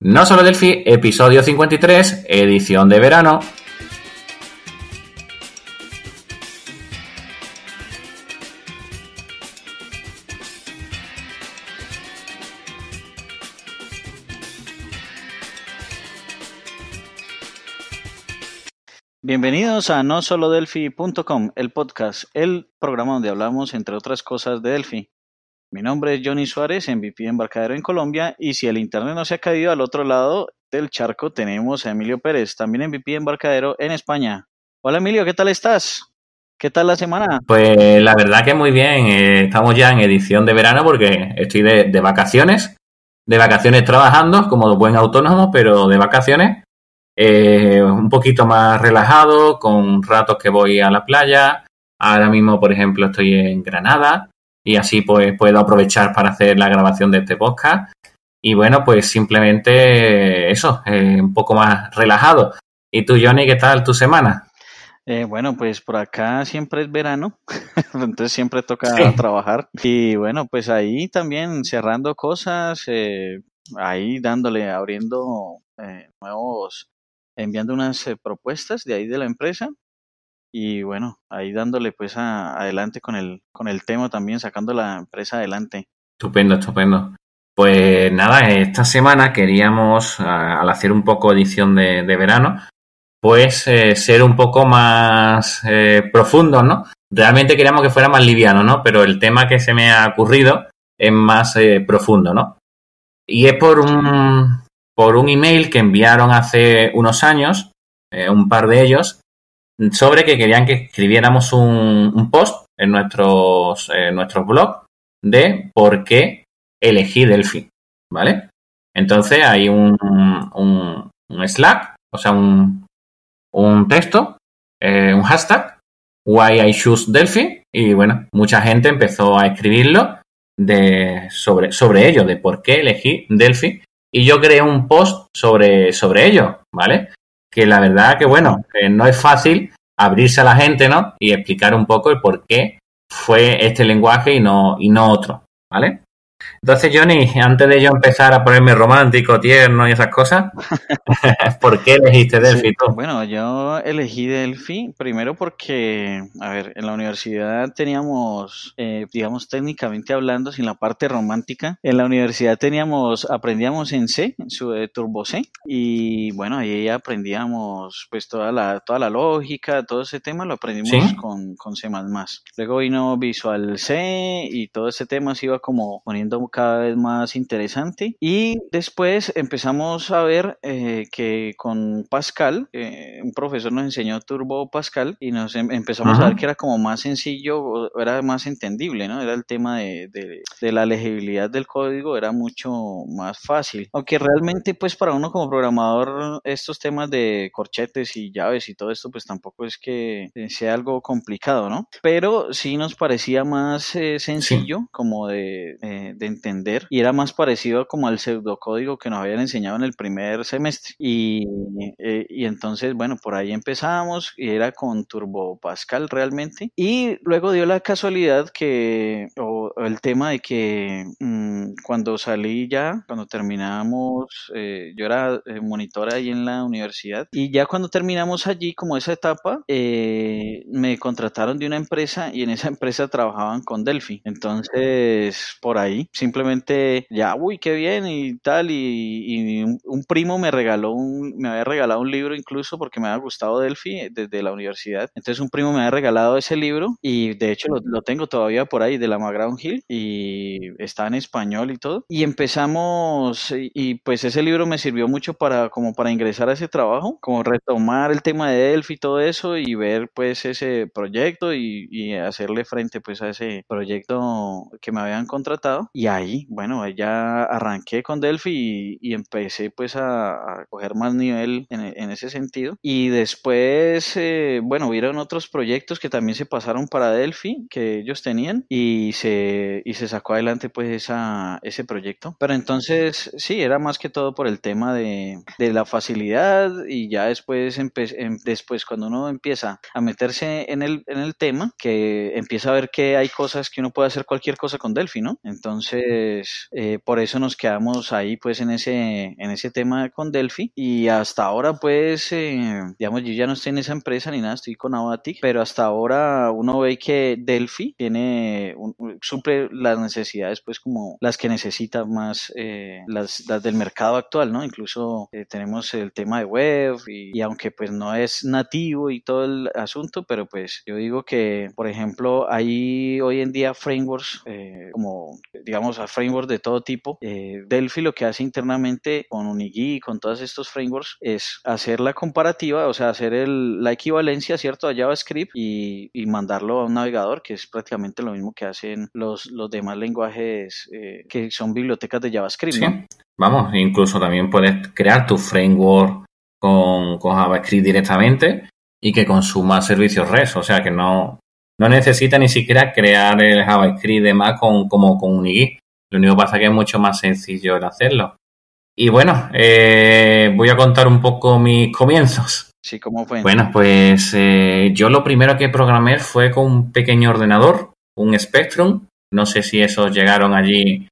No solo Delphi, episodio 53, edición de verano. Bienvenidos a no solo el podcast, el programa donde hablamos, entre otras cosas, de Delphi. Mi nombre es Johnny Suárez, MVP de embarcadero en Colombia, y si el internet no se ha caído al otro lado del charco, tenemos a Emilio Pérez, también MVP de embarcadero en España. Hola Emilio, ¿qué tal estás? ¿Qué tal la semana? Pues la verdad que muy bien, eh, estamos ya en edición de verano porque estoy de, vacaciones, de vacaciones trabajando como buen autónomo, pero de vacaciones, eh, un poquito más relajado, con ratos que voy a la playa, ahora mismo por ejemplo estoy en Granada, y así pues puedo aprovechar para hacer la grabación de este podcast. Y bueno, pues simplemente eso, eh, un poco más relajado. ¿Y tú, Johnny, qué tal tu semana? Eh, bueno, pues por acá siempre es verano, entonces siempre toca trabajar. Y bueno, pues ahí también cerrando cosas, eh, ahí dándole, abriendo nuevos, enviando unas propuestas de ahí de la empresa y bueno, ahí dándole pues adelante con el, con el tema también, sacando la empresa adelante. Estupendo, estupendo. Pues nada, esta semana queríamos, al hacer un poco edición de, verano, pues eh, ser un poco más eh, profundo, ¿no? Realmente queríamos que fuera más liviano, ¿no? Pero el tema que se me ha ocurrido es más eh, profundo, ¿no? Y es por un, por un email que enviaron hace unos años, un par de ellos, sobre que querían que escribiéramos un, post en nuestros, eh, nuestros blogs de por qué elegí Delphi, ¿vale? Entonces hay un, un, un Slack, o sea, un, un texto, eh, un hashtag, Why I Choose Delphi, y bueno, mucha gente empezó a escribirlo de, sobre, sobre ello, de por qué elegí Delphi, y yo creé un post sobre, sobre ello, ¿vale? que la verdad que, bueno, no es fácil abrirse a la gente, ¿no? Y explicar un poco el por qué fue este lenguaje y no, y no otro, ¿vale? Entonces, Johnny, antes de yo empezar a ponerme romántico, tierno y esas cosas, ¿por qué elegiste Delphi? bueno, yo elegí Delphi primero porque, a ver, en la universidad teníamos, eh, digamos, técnicamente hablando, sin la parte romántica, en la universidad teníamos, aprendíamos en C, su eh, Turbo C, y bueno, ahí aprendíamos pues toda la, toda la lógica, todo ese tema lo aprendimos con, con C++. Luego vino Visual C y todo ese tema se iba como poniendo cada vez más interesante. Y después empezamos a ver eh, que con Pascal, eh, un profesor nos enseñó Turbo Pascal y nos em, empezamos a ver que era como más sencillo, era más entendible, ¿no? Era el tema de, la legibilidad del código, era mucho más fácil. Aunque realmente, pues para uno como programador, estos temas de corchetes y llaves y todo esto, pues tampoco es que eh, sea algo complicado, ¿no? Pero sí nos parecía más sencillo como de entender y era más parecido como al pseudocódigo que nos habían enseñado en el primer semestre. Eh, y, entonces, bueno, por ahí empezamos y era con Turbo Pascal realmente. Y luego dio la casualidad que, el tema de que mm, cuando salí ya, cuando terminamos, eh, yo era eh, monitora ahí en la universidad y ya cuando terminamos allí, como esa etapa, eh, me contrataron de una empresa y en esa empresa trabajaban con Delphi. Entonces, por ahí, simplemente ya, uy, qué bien y tal, y, un, primo me regaló un, me había regalado un libro incluso porque me había gustado Delphi desde la universidad. Entonces un primo me había regalado ese libro y de hecho lo, tengo todavía por ahí de la magra y está en español y todo. Y empezamos y, pues ese libro me sirvió mucho para como para ingresar a ese trabajo, como retomar el tema de Delphi y todo eso y ver pues ese proyecto y, hacerle frente pues a ese proyecto que me habían contratado. Y ahí, bueno, ya arranqué con Delphi y, empecé pues a, coger más nivel en, ese sentido. Y después, eh, bueno, hubieron otros proyectos que también se pasaron para Delphi que ellos tenían y se eh, y se sacó adelante pues esa, ese proyecto. Pero entonces sí, era más que todo por el tema de, de la facilidad y ya después, em, después cuando uno empieza a meterse en el, en el tema, que empieza a ver que hay cosas que uno puede hacer cualquier cosa con Delphi, ¿no? Entonces eh, por eso nos quedamos ahí pues en ese, en ese tema con Delphi y hasta ahora pues eh, digamos yo ya no estoy en esa empresa ni nada, estoy con Avatic, pero hasta ahora uno ve que Delphi tiene un, su las necesidades, pues como las que necesita más eh, las, del mercado actual, ¿no? Incluso eh, tenemos el tema de web y, aunque pues no es nativo y todo el asunto, pero pues yo digo que, por ejemplo, hay hoy en día frameworks eh, como, digamos, a frameworks de todo tipo. Delphi lo que hace internamente con Unigui y con todos estos frameworks es hacer la comparativa, o sea, hacer el, la equivalencia, ¿cierto?, a JavaScript y, y mandarlo a un navegador, que es prácticamente lo mismo que hacen los los, demás lenguajes eh, que son bibliotecas de JavaScript, Vamos, incluso también puedes crear tu framework con, JavaScript directamente y que consuma servicios REST, o sea que no, no necesita ni siquiera crear el JavaScript de demás con, como con Unigui. Lo único pasa que es mucho más sencillo el hacerlo. Y bueno, eh, voy a contar un poco mis comienzos. Sí, ¿cómo fue? Bueno, pues eh, yo lo primero que programé fue con un pequeño ordenador, un Spectrum, no sé si esos llegaron allí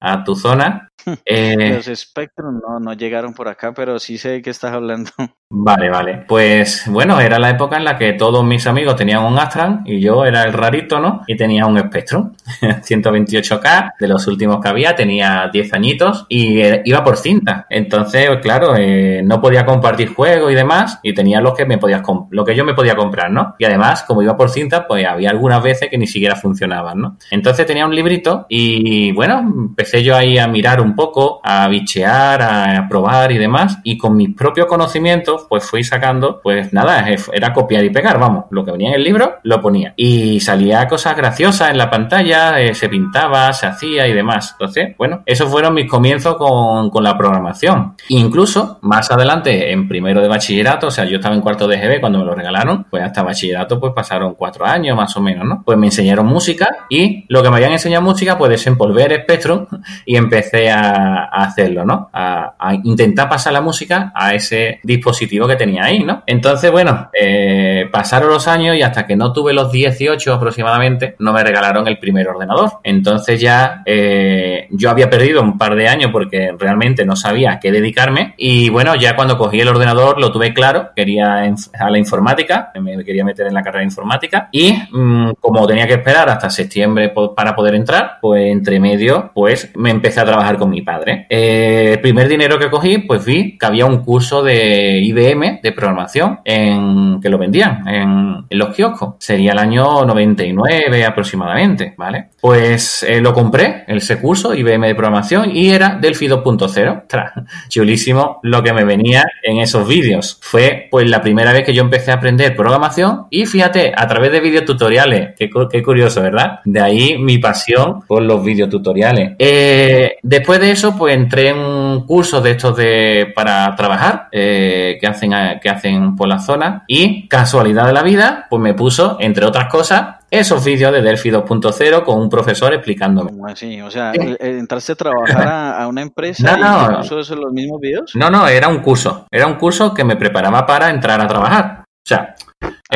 a tu zona. Eh, los Spectrum no, no llegaron por acá, pero sí sé de qué estás hablando. Vale, vale. Pues bueno, era la época en la que todos mis amigos tenían un Astran y yo era el rarito, ¿no? Y tenía un Spectrum 128K, de los últimos que había, tenía 10 añitos y eh, iba por cinta. Entonces, pues, claro, eh, no podía compartir juegos y demás y tenía lo que, me podías lo que yo me podía comprar, ¿no? Y además, como iba por cinta, pues había algunas veces que ni siquiera funcionaban, ¿no? Entonces tenía un librito y bueno, empecé yo ahí a mirar un un poco, a bichear, a, probar y demás. Y con mis propios conocimientos, pues fui sacando, pues nada, era copiar y pegar, vamos, lo que venía en el libro, lo ponía. Y salía cosas graciosas en la pantalla, eh, se pintaba, se hacía y demás. Entonces, bueno, esos fueron mis comienzos con, la programación. Incluso más adelante, en primero de bachillerato, o sea, yo estaba en cuarto de GB cuando me lo regalaron, pues hasta bachillerato pues pasaron cuatro años más o menos, ¿no? Pues me enseñaron música y lo que me habían enseñado música, pues desenvolver Spectrum y empecé a a, hacerlo, ¿no? A, intentar pasar la música a ese dispositivo que tenía ahí, ¿no? Entonces, bueno, eh, pasaron los años y hasta que no tuve los 18 aproximadamente, no me regalaron el primer ordenador. Entonces ya eh, yo había perdido un par de años porque realmente no sabía a qué dedicarme y bueno, ya cuando cogí el ordenador lo tuve claro, quería a la informática, me quería meter en la carrera de informática y mm, como tenía que esperar hasta septiembre para poder entrar, pues entre medio, pues me empecé a trabajar con mi padre. el eh, primer dinero que cogí, pues vi que había un curso de IBM de programación en, que lo vendían en, los kioscos. Sería el año 99 aproximadamente, ¿vale? Pues eh, lo compré, ese curso IBM de programación, y era Delphi 2.0. chulísimo lo que me venía en esos vídeos. Fue pues la primera vez que yo empecé a aprender programación y fíjate, a través de videotutoriales, qué, qué curioso, ¿verdad? De ahí mi pasión por los videotutoriales. tutoriales eh, después de eso, pues entré en un curso de estos de para trabajar eh, que hacen que hacen por la zona y casualidad de la vida, pues me puso entre otras cosas esos vídeos de Delphi 2.0 con un profesor explicándome. Así, o sea, eh, entrarse a trabajar a, una empresa y Son los mismos vídeos? No, no, era un curso, era un curso que me preparaba para entrar a trabajar. O sea,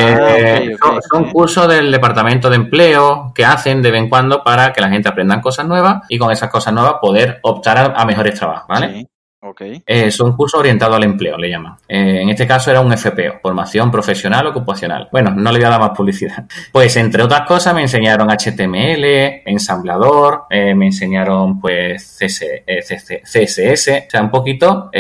Ah, eh, eh, son, cursos del departamento de empleo que hacen de vez en cuando para que la gente aprenda cosas nuevas y con esas cosas nuevas poder optar a, mejores trabajos, ¿vale? Okay. Eh, son cursos orientados al empleo, le llaman. Eh, en este caso era un FPO, formación profesional ocupacional. Bueno, no le voy a dar más publicidad. Pues entre otras cosas me enseñaron HTML, ensamblador, eh, me enseñaron pues CSS, eh, o sea, un poquito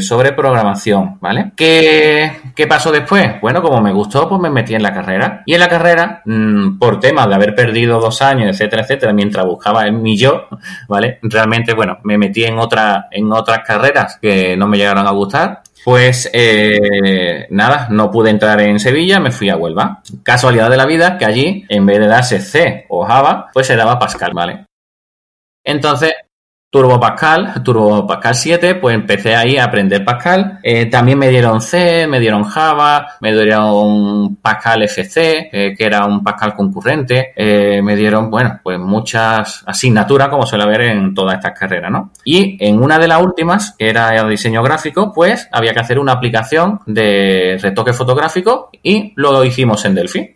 sobre programación, ¿vale? ¿Qué, pasó después? Bueno, como me gustó, pues me metí en la carrera. Y en la carrera, mm, por temas de haber perdido dos años, etcétera, etcétera, mientras buscaba en mi yo, ¿vale? Realmente, bueno, me metí en otra, en otras carreras que no me llegaron a gustar. Pues eh, nada, no pude entrar en Sevilla, me fui a Huelva. Casualidad de la vida que allí, en vez de darse C o Java, pues se daba Pascal, ¿vale? Entonces, Turbo Pascal, Turbo Pascal 7, pues empecé ahí a aprender Pascal. Eh, también me dieron C, me dieron Java, me dieron Pascal FC, eh, que era un Pascal concurrente. Eh, me dieron, bueno, pues muchas asignaturas, como suele haber en todas estas carreras, ¿no? Y en una de las últimas, que era el diseño gráfico, pues había que hacer una aplicación de retoque fotográfico y lo hicimos en Delphi.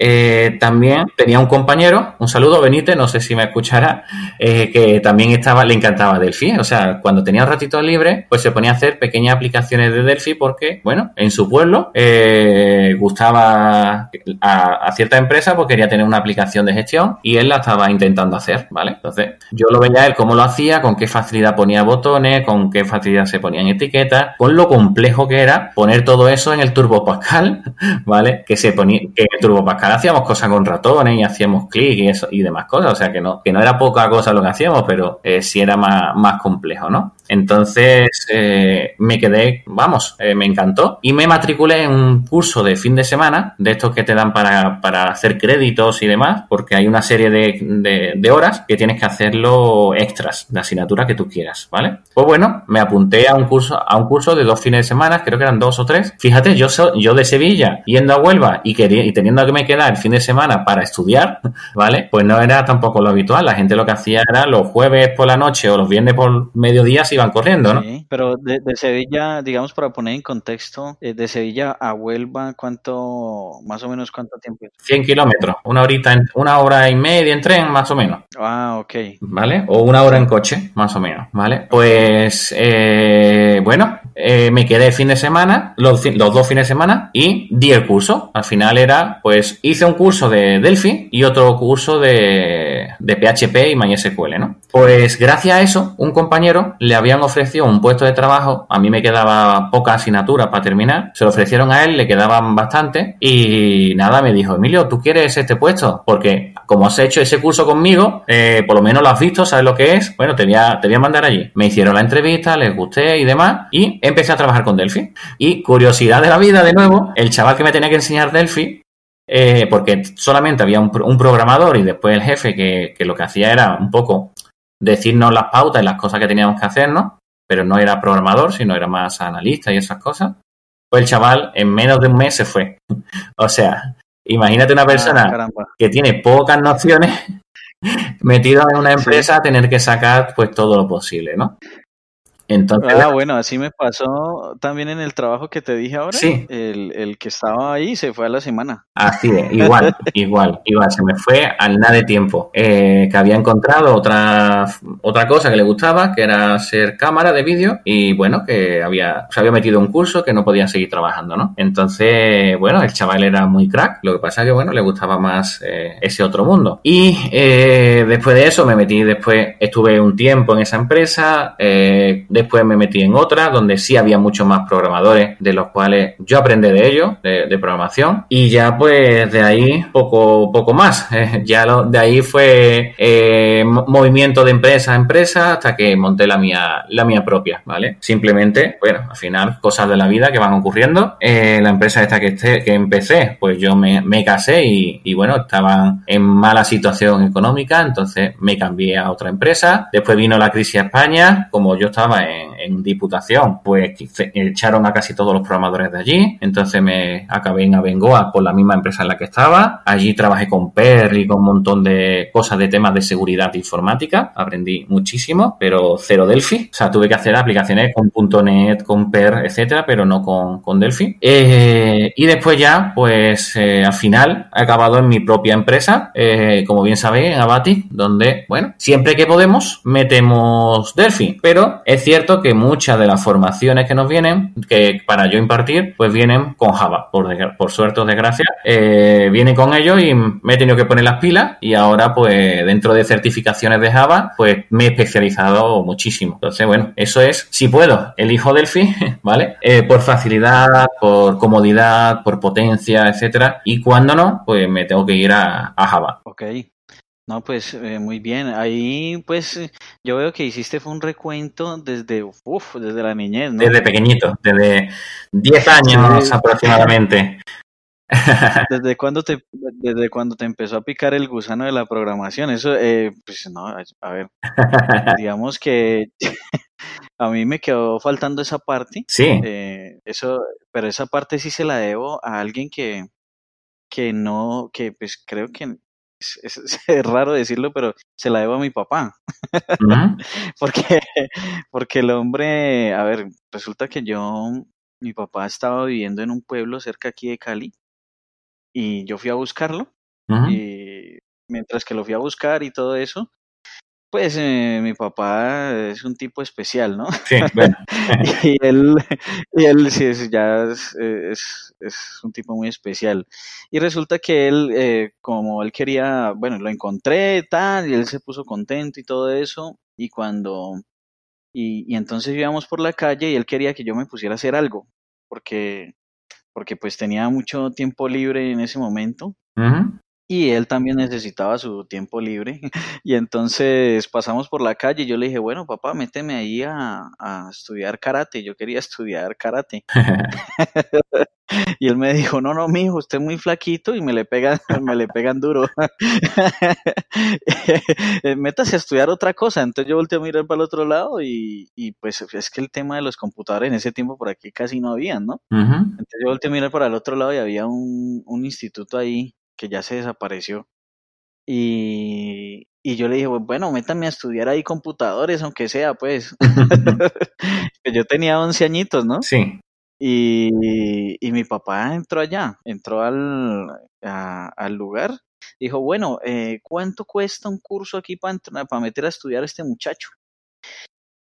también tenía un compañero, un saludo, Benítez, no sé si me escuchará, que también estaba, le encantaba Delphi. O sea, cuando tenía un ratito libre, pues se ponía a hacer pequeñas aplicaciones de Delphi porque, bueno, en su pueblo eh, gustaba a, cierta empresa porque quería tener una aplicación de gestión y él la estaba intentando hacer, ¿vale? Entonces, yo lo veía él cómo lo hacía, con qué facilidad ponía botones, con qué facilidad se ponían etiquetas, con lo complejo que era poner todo eso en el Turbo Pascal, ¿vale? Que se ponía, que en el Turbo Pascal hacíamos cosas con ratones y hacíamos clic y eso y demás cosas, o sea que no, que no era poca cosa lo que hacíamos, pero si eh, sí era más más, complejo, ¿no? Entonces eh, me quedé, vamos, eh, me encantó y me matriculé en un curso de fin de semana, de estos que te dan para, hacer créditos y demás, porque hay una serie de, horas que tienes que hacerlo extras, la asignatura que tú quieras, ¿vale? Pues bueno, me apunté a un curso, a un curso de dos fines de semana, creo que eran dos o tres. Fíjate, yo, yo de Sevilla, yendo a Huelva y, quería, y teniendo que me quedar el fin de semana para estudiar, ¿vale? Pues no era tampoco lo habitual, la gente lo que hacía era los jueves por la noche o los viernes por mediodía se van corriendo, ¿no? pero de, Sevilla, digamos, para poner en contexto, eh, de Sevilla a Huelva, ¿cuánto, más o menos cuánto tiempo 100 kilómetros, una horita, una hora y media en tren, más o menos. Ah, ok. ¿Vale? O una hora en coche, más o menos, ¿vale? Pues, eh, bueno, eh, me quedé fin de semana, los, dos fines de semana, y di el curso. Al final era, pues, hice un curso de Delphi y otro curso de, de PHP y MySQL, ¿no? Pues gracias a eso, un compañero le habían ofrecido un puesto de trabajo, a mí me quedaba poca asignatura para terminar, se lo ofrecieron a él, le quedaban bastante, y nada, me dijo, Emilio, ¿tú quieres este puesto? Porque como has hecho ese curso conmigo, eh, por lo menos lo has visto, sabes lo que es, bueno, te voy a, mandar allí. Me hicieron la entrevista, les gusté y demás, y empecé a trabajar con Delphi. Y curiosidad de la vida, de nuevo, el chaval que me tenía que enseñar Delphi, eh, porque solamente había un, programador y después el jefe que, lo que hacía era un poco decirnos las pautas y las cosas que teníamos que hacer, ¿no? pero no era programador, sino era más analista y esas cosas. Pues el chaval en menos de un mes se fue. o sea, imagínate una ah, persona que tiene pocas nociones metida en una empresa a tener que sacar pues todo lo posible, ¿no? ah, bueno, así me pasó también en el trabajo que te dije ahora. Sí. El, que estaba ahí se fue a la semana. Así igual, igual, igual. Se me fue al nada de tiempo. Eh, que había encontrado otra, otra cosa que le gustaba, que era ser cámara de vídeo. Y bueno, que había, se había metido un curso que no podía seguir trabajando, ¿no? Entonces, bueno, el chaval era muy crack. Lo que pasa que, bueno, le gustaba más eh, ese otro mundo. Y eh, después de eso me metí, después estuve un tiempo en esa empresa. de Después me metí en otra donde sí había muchos más programadores de los cuales yo aprendí de ellos, de, programación. Y ya pues de ahí poco, poco más. Eh, ya lo, de ahí fue eh, movimiento de empresa a empresa hasta que monté la mía, la mía propia, ¿vale? Simplemente, bueno, al final cosas de la vida que van ocurriendo. Eh, la empresa esta que, que empecé, pues yo me, casé y, y bueno, estaban en mala situación económica, entonces me cambié a otra empresa. Después vino la crisis a España, como yo estaba en en, Diputación, pues echaron a casi todos los programadores de allí. Entonces me acabé en Abengoa por la misma empresa en la que estaba. Allí trabajé con PER y con un montón de cosas de temas de seguridad informática. Aprendí muchísimo, pero cero Delphi. O sea, tuve que hacer aplicaciones con .NET, con PER etcétera, pero no con, con Delphi. Eh, y después ya, pues eh, al final he acabado en mi propia empresa, eh, como bien sabéis, en Abati, donde, bueno, siempre que podemos metemos Delphi. Pero es cierto cierto que muchas de las formaciones que nos vienen, que para yo impartir, pues vienen con Java, por, por suerte o desgracia, eh, vienen con ellos y me he tenido que poner las pilas y ahora pues dentro de certificaciones de Java, pues me he especializado muchísimo. Entonces, bueno, eso es, si puedo, elijo fin, ¿vale? Eh, por facilidad, por comodidad, por potencia, etcétera. Y cuando no, pues me tengo que ir a, a Java. Ok, no, pues eh, muy bien. Ahí, pues, yo veo que hiciste fue un recuento desde, desde la niñez, ¿no? Desde pequeñito, desde 10 años aproximadamente. ¿Desde cuándo te, desde cuando te empezó a picar el gusano de la programación? Eso, eh, pues, no, a ver, digamos que a mí me quedó faltando esa parte. Sí. Eh, eso, pero esa parte sí se la debo a alguien que, que no, que pues creo que es, es, raro decirlo, pero se la debo a mi papá. porque, porque el hombre, a ver, resulta que yo, mi papá estaba viviendo en un pueblo cerca aquí de Cali y yo fui a buscarlo. Y mientras que lo fui a buscar y todo eso, pues eh, mi papá es un tipo especial, ¿no? Sí, bueno. y él, y él sí, es, ya eh, es, es, un tipo muy especial. Y resulta que él, eh, como él quería, bueno, lo encontré, tal, y él se puso contento y todo eso, y cuando, y, y entonces íbamos por la calle y él quería que yo me pusiera a hacer algo, porque, porque pues tenía mucho tiempo libre en ese momento. Ajá y él también necesitaba su tiempo libre. Y entonces pasamos por la calle y yo le dije, bueno, papá, méteme ahí a, estudiar karate. Yo quería estudiar karate. y él me dijo, no, no, mijo, usted es muy flaquito y me le pegan, me le pegan duro. Métase a estudiar otra cosa. Entonces yo volteé a mirar para el otro lado y, y, pues es que el tema de los computadores en ese tiempo por aquí casi no habían, ¿no? Entonces yo volteé a mirar para el otro lado y había un, un instituto ahí que ya se desapareció. Y, yo le dije, pues, bueno, métame a estudiar ahí computadores, aunque sea, pues. pues yo tenía 11 añitos, ¿no? Sí. Y, mi papá entró allá, entró al, lugar. Dijo, bueno, eh, ¿cuánto cuesta un curso aquí para, para meter a estudiar a este muchacho?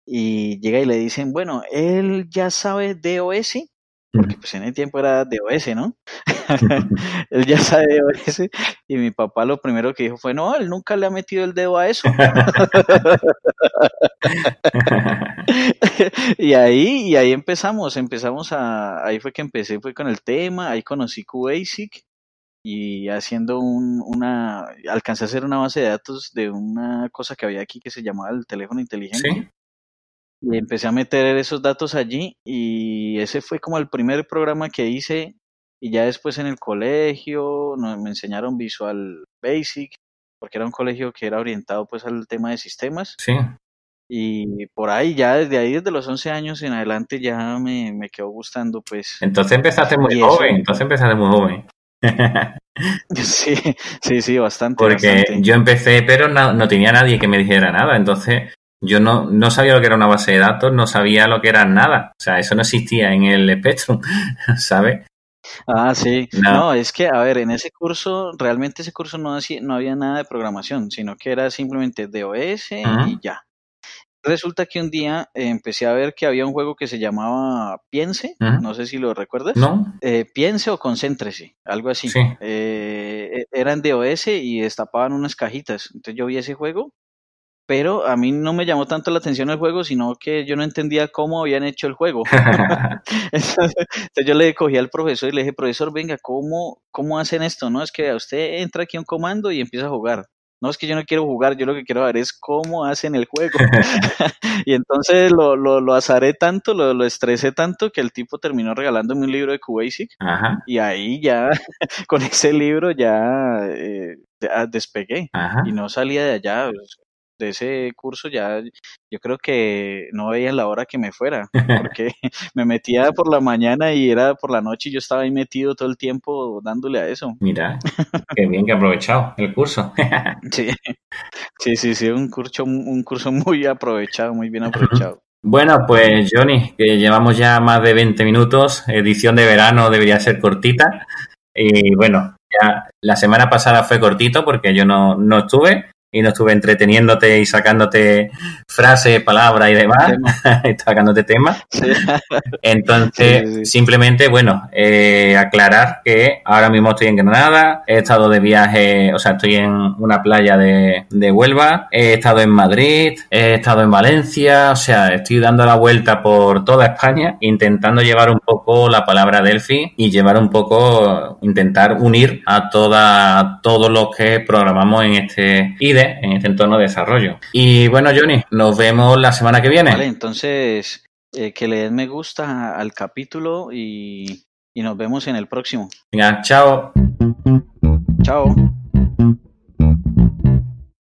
Y llega y le dicen, bueno, él ya sabe DOS, porque pues en el tiempo era DOS, ¿no? él ya sabe Y mi papá lo primero que dijo fue, no, él nunca le ha metido el dedo a eso. y ahí, y ahí empezamos, empezamos a, ahí fue que empecé, fue con el tema, ahí conocí QASIC y haciendo una, alcancé a hacer una base de datos de una cosa que había aquí que se llamaba el teléfono inteligente. Y empecé a meter esos datos allí y ese fue como el primer programa que hice y ya después en el colegio me enseñaron Visual Basic, porque era un colegio que era orientado pues al tema de sistemas. Sí. Y por ahí, ya desde ahí, desde los 11 años en adelante, ya me, me quedó gustando, pues. Entonces empezaste muy joven, entonces empezaste muy joven. sí, sí, sí, bastante. Porque yo empecé, pero no, tenía nadie que me dijera nada, entonces yo no, no sabía lo que era una base de datos, no sabía lo que era nada. O sea, eso no existía en el Spectrum, ¿sabes? Ah, sí. No. es que, a ver, en ese curso, realmente ese curso no, hacía, no había nada de programación, sino que era simplemente DOS y ya. Resulta que un día eh, empecé a ver que había un juego que se llamaba Piense, no sé si lo recuerdas. No. Eh, Piense o Concéntrese, algo así. Sí. Eh, e, eran DOS y destapaban unas cajitas. Entonces yo vi ese juego pero a mí no me llamó tanto la atención el juego, sino que yo no entendía cómo habían hecho el juego. entonces, yo le cogí al profesor y le dije, profesor, venga, ¿cómo, ¿cómo hacen esto? No, es que a usted entra aquí a un comando y empieza a jugar. No, es que yo no quiero jugar, yo lo que quiero ver es cómo hacen el juego. y entonces lo, lo, lo azaré tanto, lo, lo, estresé tanto, que el tipo terminó regalándome un libro de QBasic. Y ahí ya, con ese libro ya... Eh, despegué y no salía de allá. Pues, de ese curso ya yo creo que no veía la hora que me fuera, porque me metía por la mañana y era por la noche y yo estaba ahí metido todo el tiempo dándole a eso. Mira, qué bien que aprovechado el curso. sí. sí, sí, un curso, un curso muy aprovechado, muy bien aprovechado. Bueno, pues Johnny, que llevamos ya más de 20 minutos, edición de verano debería ser cortita. Y bueno, ya la semana pasada fue cortito porque yo no, no estuve, y no estuve entreteniéndote y sacándote frases, palabras y demás, sacándote temas. Entonces, simplemente, bueno, eh, aclarar que ahora mismo estoy en Granada, he estado de viaje, o sea, estoy en una playa de, Huelva, he estado en Madrid, he estado en Valencia, o sea, estoy dando la vuelta por toda España, intentando llevar un poco la palabra Delphi y llevar un poco, intentar unir a toda, todos los que programamos en este ID en este entorno de desarrollo. Y bueno, Johnny, nos vemos la semana que viene. Vale, entonces eh, que le den me gusta al capítulo y, y nos vemos en el próximo. Venga, chao. Chao.